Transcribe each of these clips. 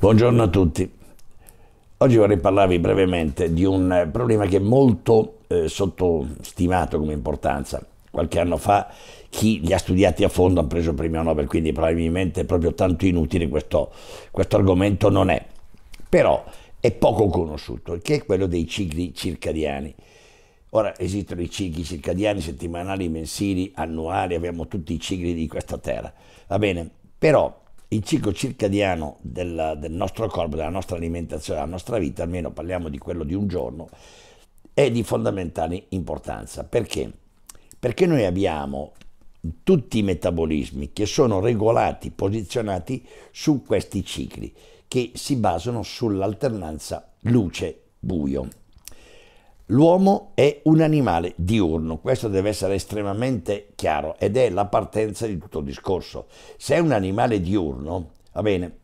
Buongiorno a tutti. Oggi vorrei parlarvi brevemente di un eh, problema che è molto eh, sottostimato come importanza. Qualche anno fa chi li ha studiati a fondo ha preso il premio Nobel, quindi probabilmente proprio tanto inutile questo, questo argomento non è. Però è poco conosciuto, che è quello dei cicli circadiani. Ora esistono i cicli circadiani, settimanali, mensili, annuali, abbiamo tutti i cicli di questa terra. Va bene, però il ciclo circadiano del, del, nostro corpo, della nostra alimentazione, della nostra vita, almeno parliamo di quello di un giorno, è di fondamentale importanza. Perché? Perché noi abbiamo tutti i metabolismi che sono regolati, posizionati su questi cicli, che si basano sull'alternanza luce-buio. L'uomo è un animale diurno, questo deve essere estremamente chiaro ed è la partenza di tutto il discorso. Se è un animale diurno, va bene,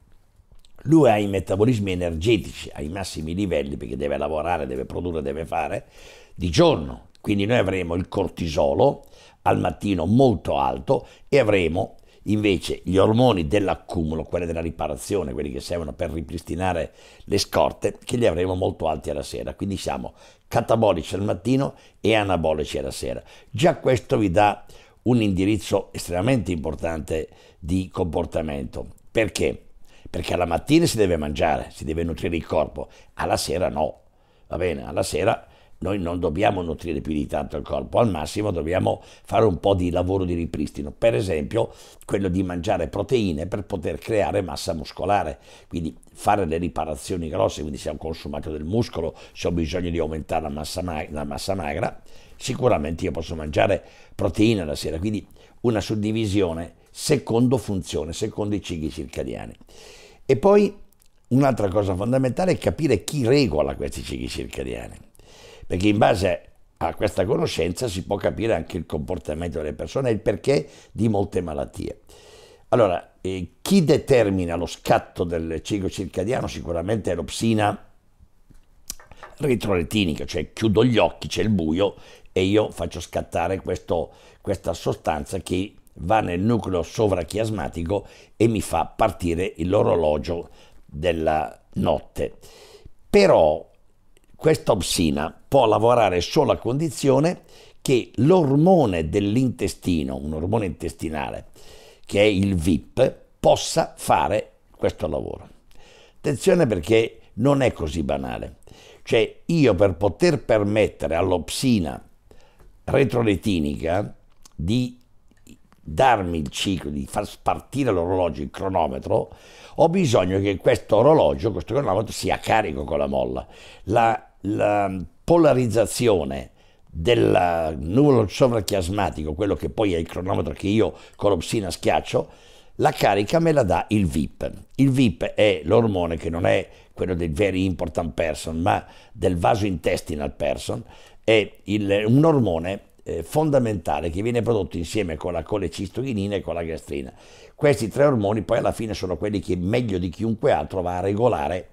lui ha i metabolismi energetici ai massimi livelli perché deve lavorare, deve produrre, deve fare di giorno. Quindi noi avremo il cortisolo al mattino molto alto e avremo Invece gli ormoni dell'accumulo, quelli della riparazione, quelli che servono per ripristinare le scorte, che li avremo molto alti alla sera. Quindi siamo catabolici al mattino e anabolici alla sera. Già questo vi dà un indirizzo estremamente importante di comportamento. Perché? Perché alla mattina si deve mangiare, si deve nutrire il corpo, alla sera no. Va bene, alla sera noi non dobbiamo nutrire più di tanto il corpo, al massimo dobbiamo fare un po' di lavoro di ripristino, per esempio quello di mangiare proteine per poter creare massa muscolare, quindi fare le riparazioni grosse, quindi se ho consumato del muscolo, se ho bisogno di aumentare la massa, ma la massa magra, sicuramente io posso mangiare proteine la sera, quindi una suddivisione secondo funzione, secondo i cicli circadiani. E poi un'altra cosa fondamentale è capire chi regola questi cicli circadiani perché in base a questa conoscenza si può capire anche il comportamento delle persone e il perché di molte malattie. Allora, eh, chi determina lo scatto del ciclo circadiano sicuramente è l'opsina retroretinica, cioè chiudo gli occhi, c'è il buio e io faccio scattare questo, questa sostanza che va nel nucleo sovrachiasmatico e mi fa partire l'orologio della notte. Però questa opsina può lavorare solo a condizione che l'ormone dell'intestino, un ormone intestinale, che è il VIP, possa fare questo lavoro. Attenzione perché non è così banale. Cioè io per poter permettere all'opsina retroletinica di darmi il ciclo, di far spartire l'orologio, il cronometro, ho bisogno che questo orologio, questo cronometro sia carico con la molla. La la polarizzazione del nuvolo sovrachiasmatico, quello che poi è il cronometro che io con l'opsina schiaccio, la carica me la dà il VIP. Il VIP è l'ormone che non è quello del very important person, ma del vaso intestinal person, è il, un ormone eh, fondamentale che viene prodotto insieme con la colecistoginina e con la gastrina. Questi tre ormoni poi alla fine sono quelli che meglio di chiunque altro va a regolare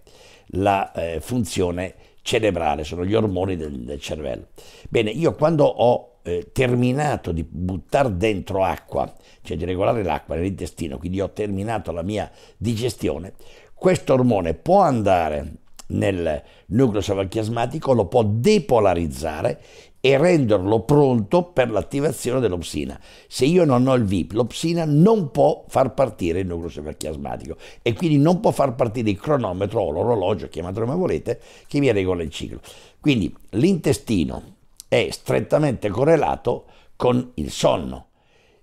la eh, funzione cerebrale, sono gli ormoni del, del cervello. Bene, io quando ho eh, terminato di buttare dentro acqua, cioè di regolare l'acqua nell'intestino, quindi ho terminato la mia digestione, questo ormone può andare nel nucleo sovrachiasmatico, lo può depolarizzare e renderlo pronto per l'attivazione dell'opsina. Se io non ho il VIP, l'opsina non può far partire il nucleo severchiasmatico e quindi non può far partire il cronometro o l'orologio, chiamatelo come volete, che mi regola il ciclo. Quindi l'intestino è strettamente correlato con il sonno.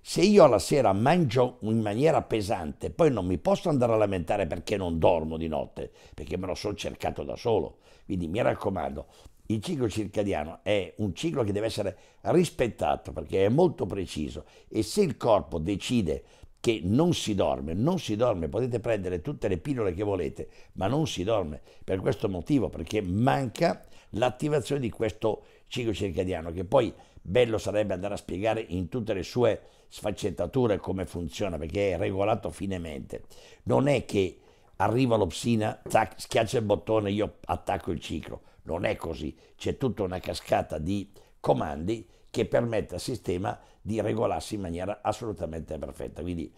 Se io alla sera mangio in maniera pesante, poi non mi posso andare a lamentare perché non dormo di notte, perché me lo sono cercato da solo. Quindi mi raccomando, il ciclo circadiano è un ciclo che deve essere rispettato perché è molto preciso e se il corpo decide che non si dorme, non si dorme, potete prendere tutte le pillole che volete, ma non si dorme per questo motivo, perché manca l'attivazione di questo ciclo circadiano, che poi bello sarebbe andare a spiegare in tutte le sue sfaccettature come funziona, perché è regolato finemente. Non è che arriva l'opsina, tac, schiaccia il bottone, io attacco il ciclo. Non è così, c'è tutta una cascata di comandi che permette al sistema di regolarsi in maniera assolutamente perfetta. Quindi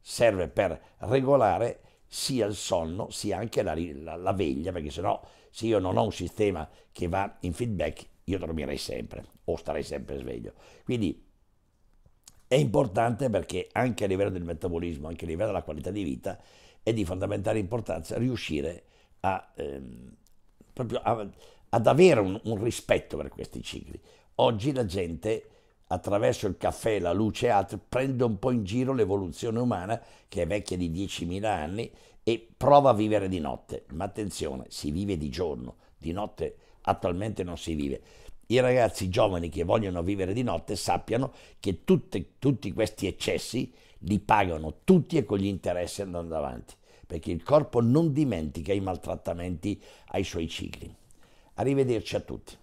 serve per regolare sia il sonno sia anche la, la, la veglia, perché se no, se io non ho un sistema che va in feedback, io dormirei sempre o starei sempre sveglio. Quindi è importante perché anche a livello del metabolismo, anche a livello della qualità di vita, è di fondamentale importanza riuscire a... Ehm, proprio a, ad avere un, un rispetto per questi cicli. Oggi la gente attraverso il caffè, la luce e altro, prende un po' in giro l'evoluzione umana che è vecchia di 10.000 anni e prova a vivere di notte. Ma attenzione, si vive di giorno, di notte attualmente non si vive. I ragazzi giovani che vogliono vivere di notte sappiano che tutte, tutti questi eccessi li pagano tutti e con gli interessi andando avanti perché il corpo non dimentica i maltrattamenti ai suoi cicli. Arrivederci a tutti.